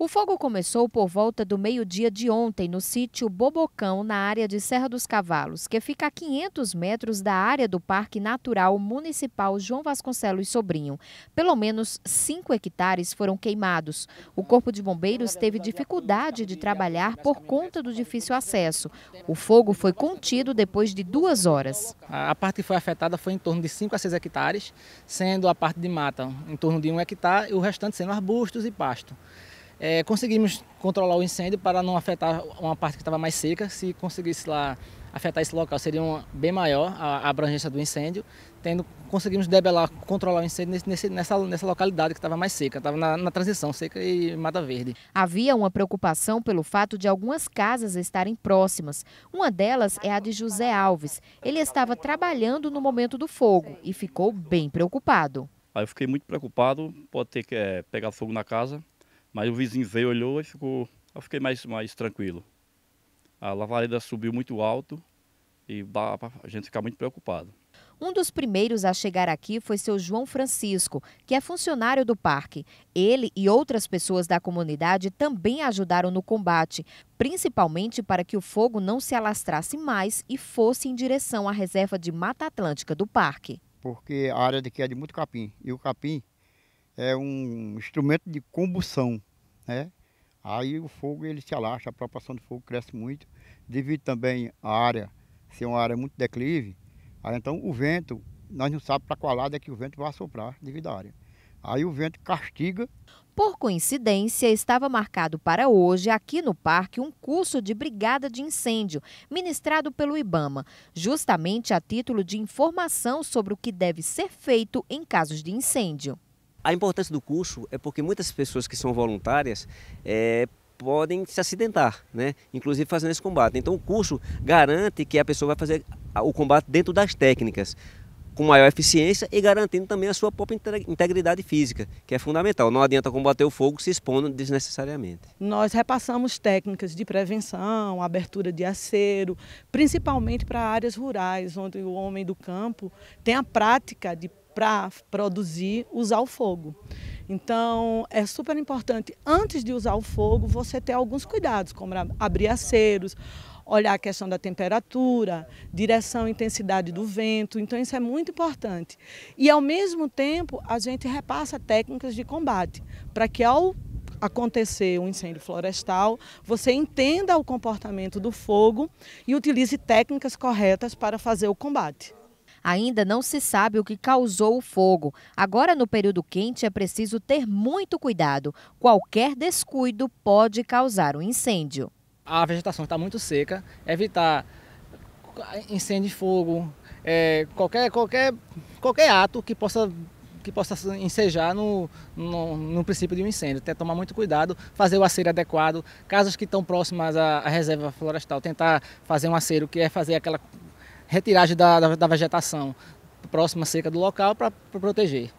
O fogo começou por volta do meio-dia de ontem no sítio Bobocão, na área de Serra dos Cavalos, que fica a 500 metros da área do Parque Natural Municipal João Vasconcelos Sobrinho. Pelo menos 5 hectares foram queimados. O Corpo de Bombeiros teve dificuldade de trabalhar por conta do difícil acesso. O fogo foi contido depois de duas horas. A parte que foi afetada foi em torno de 5 a 6 hectares, sendo a parte de mata em torno de 1 um hectare e o restante sendo arbustos e pasto. É, conseguimos controlar o incêndio para não afetar uma parte que estava mais seca. Se conseguisse lá afetar esse local, seria uma, bem maior a, a, abrangência do incêndio. Tendo, conseguimos debelar, controlar o incêndio nesse, nessa, nessa localidade que estava mais seca, estava na, na transição seca e mata verde. Havia uma preocupação pelo fato de algumas casas estarem próximas. Uma delas é a de José Alves. Ele estava trabalhando no momento do fogo e ficou bem preocupado. Aí eu fiquei muito preocupado, pode ter que é, pegar fogo na casa. Mas o vizinho veio, olhou e ficou. Eu fiquei mais, mais tranquilo. A lavareda subiu muito alto e a gente fica muito preocupado. Um dos primeiros a chegar aqui foi seu João Francisco, que é funcionário do parque. Ele e outras pessoas da comunidade também ajudaram no combate, principalmente para que o fogo não se alastrasse mais e fosse em direção à reserva de Mata Atlântica do parque. Porque a área daqui é de muito capim e o capim é um instrumento de combustão né? Aí o fogo ele se alastra, a propagação do fogo cresce muito, devido também à área ser uma área muito declive, aí então o vento, nós não sabemos para qual lado é que o vento vai soprar devido à área. Aí o vento castiga. Por coincidência, estava marcado para hoje, aqui no parque, um curso de brigada de incêndio, ministrado pelo IBAMA, justamente a título de informação sobre o que deve ser feito em casos de incêndio. A importância do curso é porque muitas pessoas que são voluntárias é, podem se acidentar, né? inclusive fazendo esse combate. Então o curso garante que a pessoa vai fazer o combate dentro das técnicas, com maior eficiência e garantindo também a sua própria integridade física, que é fundamental. Não adianta combater o fogo se expondo desnecessariamente. Nós repassamos técnicas de prevenção, abertura de acero, principalmente para áreas rurais, onde o homem do campo tem a prática de para produzir usar o fogo. Então, é super importante, antes de usar o fogo, você ter alguns cuidados, como abrir aceros, olhar a questão da temperatura, direção e intensidade do vento. Então, isso é muito importante. E, ao mesmo tempo, a gente repassa técnicas de combate, para que ao acontecer um incêndio florestal, você entenda o comportamento do fogo e utilize técnicas corretas para fazer o combate. Ainda não se sabe o que causou o fogo. Agora, no período quente, é preciso ter muito cuidado. Qualquer descuido pode causar um incêndio. A vegetação está muito seca, evitar incêndio de fogo, é, qualquer, qualquer, qualquer ato que possa que possa ensejar no, no, no, princípio de um incêndio. Tem que tomar muito cuidado, fazer o aceiro adequado. Casas que estão próximas à, à reserva florestal, tentar fazer um aceiro, que é fazer aquela retiragem da, da, da vegetação próxima seca do local para proteger.